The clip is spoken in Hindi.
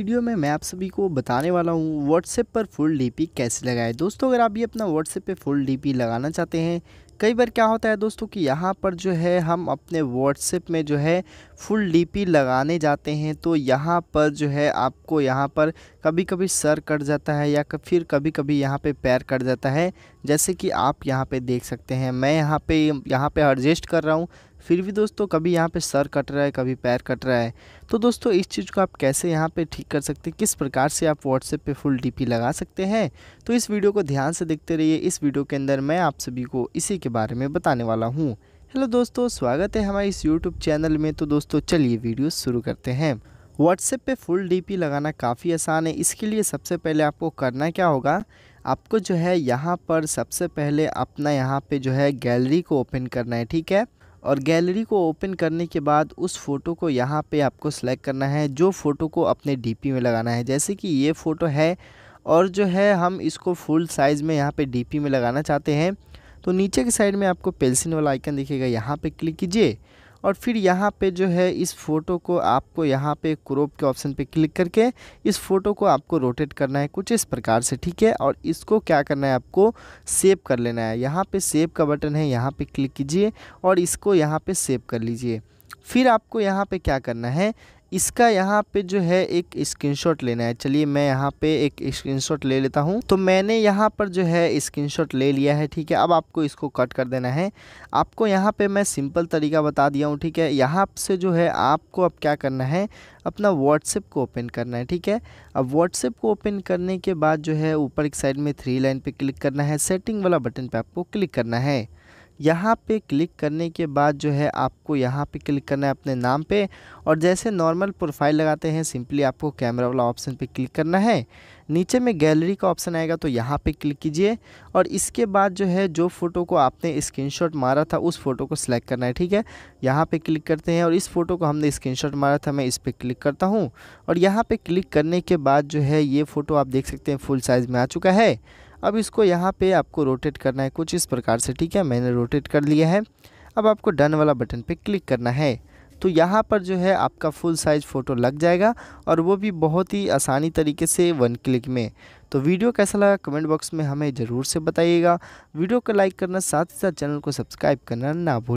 वीडियो में मैं आप सभी को बताने वाला हूँ व्हाट्सएप पर फुल डीपी कैसे लगाएं दोस्तों अगर आप ये अपना व्हाट्सएप पे फुल डीपी लगाना चाहते हैं कई बार क्या होता है दोस्तों कि यहाँ पर जो है हम अपने व्हाट्सएप में जो है फुल डीपी लगाने जाते हैं तो यहाँ पर जो है आपको यहाँ पर कभी कभी सर कट जाता है या फिर कभी कभी यहाँ पे पैर कट जाता है जैसे कि आप यहाँ पे देख सकते हैं मैं यहाँ पे यहाँ पे एडजस्ट कर रहा हूँ फिर भी दोस्तों कभी यहाँ पे सर कट रहा है कभी पैर कट रहा है तो दोस्तों इस चीज़ को आप कैसे यहाँ पे ठीक कर सकते हैं किस प्रकार से आप व्हाट्सएप पे फुल डीपी लगा सकते हैं तो इस वीडियो को ध्यान से देखते रहिए इस वीडियो के अंदर मैं आप सभी को इसी के बारे में बताने वाला हूँ हेलो दोस्तों स्वागत है हमारे इस यूट्यूब चैनल में तो दोस्तों चलिए वीडियो शुरू करते हैं व्हाट्सएप पर फुल डी लगाना काफ़ी आसान है इसके लिए सबसे पहले आपको करना क्या होगा आपको जो है यहाँ पर सबसे पहले अपना यहाँ पर जो है गैलरी को ओपन करना है ठीक है और गैलरी को ओपन करने के बाद उस फ़ोटो को यहाँ पे आपको सेलेक्ट करना है जो फ़ोटो को अपने डीपी में लगाना है जैसे कि ये फ़ोटो है और जो है हम इसको फुल साइज़ में यहाँ पे डीपी में लगाना चाहते हैं तो नीचे के साइड में आपको पेंसिल वाला आइकन दिखेगा यहाँ पे क्लिक कीजिए और फिर यहाँ पे जो है इस फ़ोटो को आपको यहाँ पे क्रोप के ऑप्शन पे क्लिक करके इस फ़ोटो को आपको रोटेट करना है कुछ इस प्रकार से ठीक है और इसको क्या करना है आपको सेव कर लेना है यहाँ पे सेव का बटन है यहाँ पे क्लिक कीजिए और इसको यहाँ पे सेव कर लीजिए फिर आपको यहाँ पे क्या करना है इसका यहाँ पे जो है एक स्क्रीनशॉट लेना है चलिए मैं यहाँ पे एक स्क्रीनशॉट ले लेता हूँ तो मैंने यहाँ पर जो है स्क्रीनशॉट ले लिया है ठीक है अब आपको इसको कट कर देना है आपको यहाँ पे मैं सिंपल तरीका बता दिया हूँ ठीक है यहाँ से जो है आपको अब क्या करना है अपना व्हाट्सएप को ओपन करना है ठीक है अब व्हाट्सएप को ओपन करने के बाद जो है ऊपर एक साइड में थ्री लाइन पर क्लिक करना है सेटिंग वाला बटन पर आपको क्लिक करना है यहाँ पे क्लिक करने के बाद जो है आपको यहाँ पे क्लिक करना है अपने नाम पे और जैसे नॉर्मल प्रोफाइल लगाते हैं सिंपली आपको कैमरा वाला ऑप्शन पे क्लिक करना है नीचे में गैलरी का ऑप्शन आएगा तो यहाँ पे क्लिक कीजिए और इसके बाद जो है जो फ़ोटो को आपने स्क्रीनशॉट मारा था उस फ़ोटो को सिलेक्ट करना है ठीक है यहाँ पे क्लिक करते हैं और इस फ़ोटो को हमने स्क्रीनशॉट मारा था मैं इस पर क्लिक करता हूँ और यहाँ पर क्लिक करने के बाद जो है ये फ़ोटो आप देख सकते हैं फुल साइज़ में आ चुका है अब इसको यहाँ पे आपको रोटेट करना है कुछ इस प्रकार से ठीक है मैंने रोटेट कर लिया है अब आपको डन वाला बटन पे क्लिक करना है तो यहाँ पर जो है आपका फुल साइज़ फ़ोटो लग जाएगा और वो भी बहुत ही आसानी तरीके से वन क्लिक में तो वीडियो कैसा लगा कमेंट बॉक्स में हमें ज़रूर से बताइएगा वीडियो को लाइक करना साथ ही साथ चैनल को सब्सक्राइब करना ना भूल